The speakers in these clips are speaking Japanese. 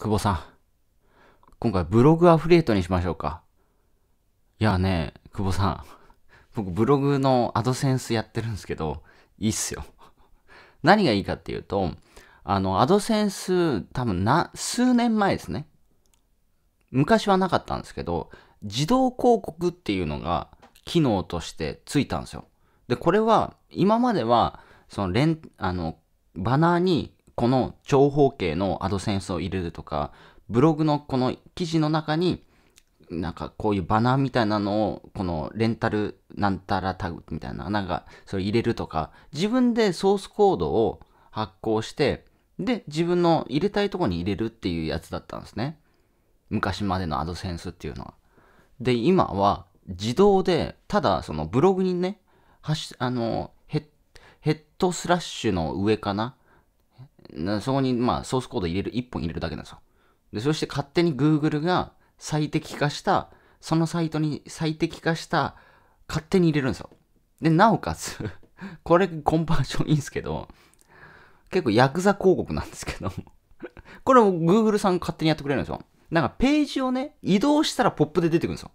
久保さん。今回ブログアフリエイトにしましょうか。いやね、久保さん。僕ブログのアドセンスやってるんですけど、いいっすよ。何がいいかっていうと、あの、アドセンス、多分な、数年前ですね。昔はなかったんですけど、自動広告っていうのが機能としてついたんですよ。で、これは、今までは、その、レン、あの、バナーにこの長方形のアドセンスを入れるとか、ブログのこの記事の中に、なんかこういうバナーみたいなのを、このレンタルなんたらタグみたいな、なんかそれ入れるとか、自分でソースコードを発行して、で、自分の入れたいとこに入れるっていうやつだったんですね。昔までのアドセンスっていうのは。で、今は自動で、ただそのブログにね、はし、あの、ヘッ、ヘッドスラッシュの上かなそこに、まあ、ソースコード入れる、1本入れるだけなんですよ。で、そして勝手に Google が最適化した、そのサイトに最適化した、勝手に入れるんですよ。で、なおかつ これコンバージョンいいんですけど、結構ヤクザ広告なんですけどこれも Google さん勝手にやってくれるんですよ。なんかページをね、移動したらポップで出てくるんですよ。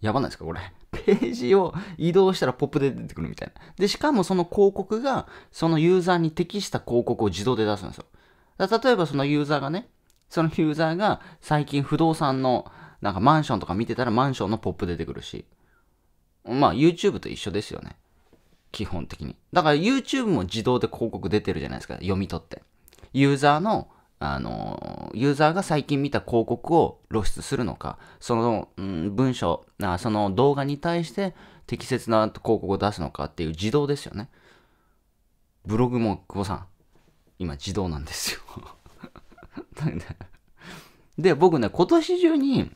やばないですかこれ。ページを移動したらポップで出てくるみたいな。で、しかもその広告が、そのユーザーに適した広告を自動で出すんですよ。例えばそのユーザーがね、そのユーザーが最近不動産の、なんかマンションとか見てたらマンションのポップ出てくるし。まあ YouTube と一緒ですよね。基本的に。だから YouTube も自動で広告出てるじゃないですか。読み取って。ユーザーのあの、ユーザーが最近見た広告を露出するのか、その、うん、文章あ、その動画に対して適切な広告を出すのかっていう自動ですよね。ブログも久保さん、今自動なんですよ で、僕ね、今年中に、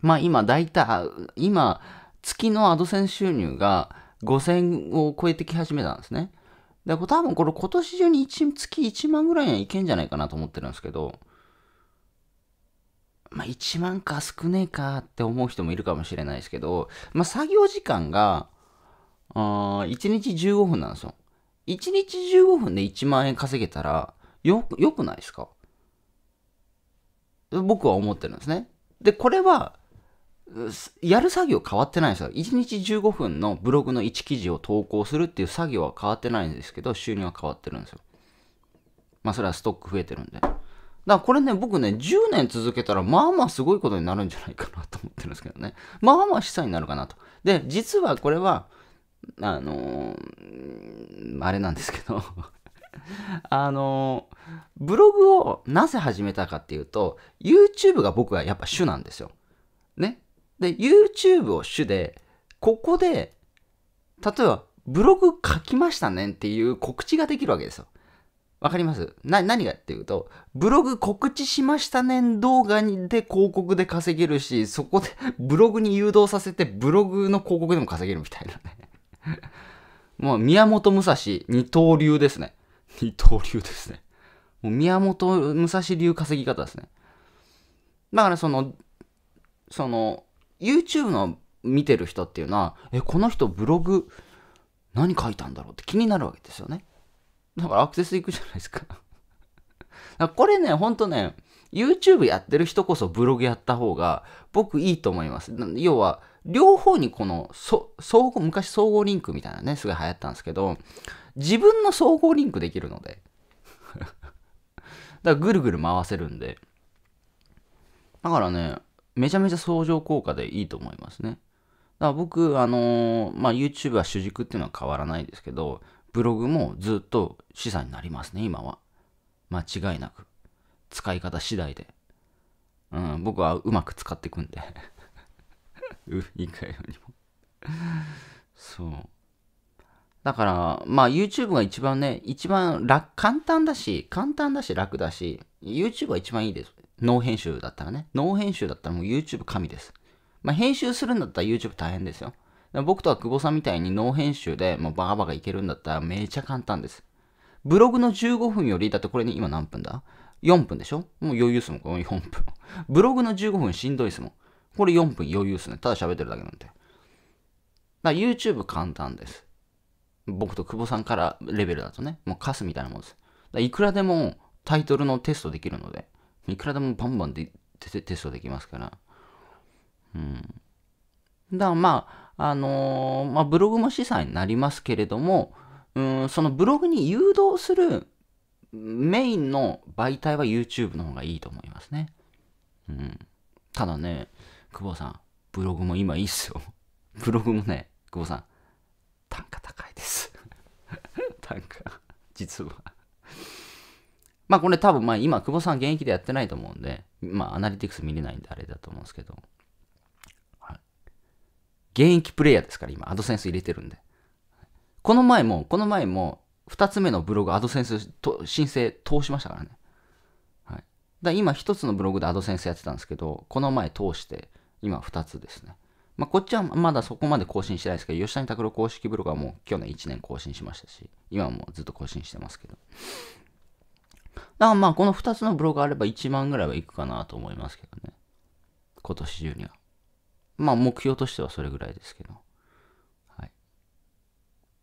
まあ今大体、今、月のアドセン収入が5000を超えてき始めたんですね。で、多分これ今年中に1月1万ぐらいにはいけんじゃないかなと思ってるんですけど、まあ1万か少ねえかって思う人もいるかもしれないですけど、まあ作業時間が、あ1日15分なんですよ。1日15分で1万円稼げたら、よ、よくないですか僕は思ってるんですね。で、これは、やる作業変わってないんですよ。1日15分のブログの1記事を投稿するっていう作業は変わってないんですけど、収入は変わってるんですよ。まあそれはストック増えてるんで。だからこれね、僕ね、10年続けたら、まあまあすごいことになるんじゃないかなと思ってるんですけどね。まあまあ資産になるかなと。で、実はこれは、あのー、あれなんですけど あのー、ブログをなぜ始めたかっていうと、YouTube が僕はやっぱ主なんですよ。ね。で、YouTube を主で、ここで、例えば、ブログ書きましたねっていう告知ができるわけですよ。わかりますな、何がっていうと、ブログ告知しましたね動画にで広告で稼げるし、そこで ブログに誘導させてブログの広告でも稼げるみたいなね。もう宮本武蔵二刀流ですね。二刀流ですね。もう宮本武蔵流稼ぎ方ですね。だからその、その、YouTube の見てる人っていうのは、え、この人ブログ何書いたんだろうって気になるわけですよね。だからアクセスいくじゃないですか。かこれね、ほんとね、YouTube やってる人こそブログやった方が僕いいと思います。要は、両方にこの、そ、総合、昔総合リンクみたいなね、すごい流行ったんですけど、自分の総合リンクできるので。だからぐるぐる回せるんで。だからね、めちゃめちゃ相乗効果でいいと思いますね。だから僕、あのー、まあ、YouTube は主軸っていうのは変わらないですけど、ブログもずっと資産になりますね、今は。間違いなく。使い方次第で。うん、僕はうまく使っていくんで。う、いかよりも。そう。だから、まあ YouTube が一番ね、一番楽、簡単だし、簡単だし楽だし、YouTube は一番いいです。ノー編集だったらね。ノー編集だったらもう YouTube 神です。まあ、編集するんだったら YouTube 大変ですよ。僕とは久保さんみたいにノー編集でもうバカバカいけるんだったらめちゃ簡単です。ブログの15分より、だってこれね、今何分だ ?4 分でしょもう余裕っすもん、この4分。ブログの15分しんどいっすもん。これ4分余裕っすね。ただ喋ってるだけなんで。だから YouTube 簡単です。僕と久保さんからレベルだとね、もうカスみたいなもんです。いくらでもタイトルのテストできるので。いくらでもバンバンでテストできますから。うん。だからまあ、あのー、まあ、ブログも資産になりますけれども、うん、そのブログに誘導するメインの媒体は YouTube の方がいいと思いますね。うん。ただね、久保さん、ブログも今いいっすよ。ブログもね、久保さん、単価高いです。単価、実は。まあこれ多分まあ今、久保さん現役でやってないと思うんで、まあアナリティクス見れないんであれだと思うんですけど、はい、現役プレイヤーですから今、アドセンス入れてるんで。この前も、この前も、2つ目のブログ、アドセンス申請通しましたからね。はい、だ今1つのブログでアドセンスやってたんですけど、この前通して、今2つですね。まあ、こっちはまだそこまで更新してないですけど、吉谷拓郎公式ブログはもう去年1年更新しましたし、今もずっと更新してますけど。だからまあこの2つのブログあれば1万ぐらいはいくかなと思いますけどね。今年中には。まあ目標としてはそれぐらいですけど。はい。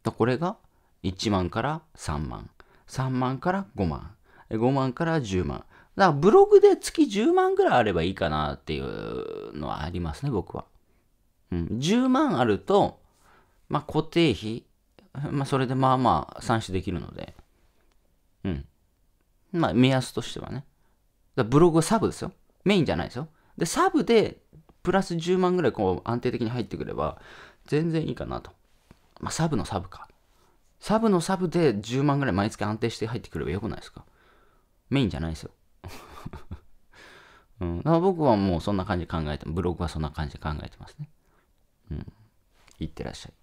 だこれが1万から3万。3万から5万。5万から10万。だからブログで月10万ぐらいあればいいかなっていうのはありますね、僕は。うん。10万あると、まあ固定費、まあそれでまあまあ算出できるので。まあ、目安としてはね。だブログはサブですよ。メインじゃないですよ。で、サブで、プラス10万ぐらいこう安定的に入ってくれば、全然いいかなと。まあ、サブのサブか。サブのサブで10万ぐらい毎月安定して入ってくればよくないですか。メインじゃないですよ。うん、だから僕はもうそんな感じで考えて、ブログはそんな感じで考えてますね。うん。いってらっしゃい。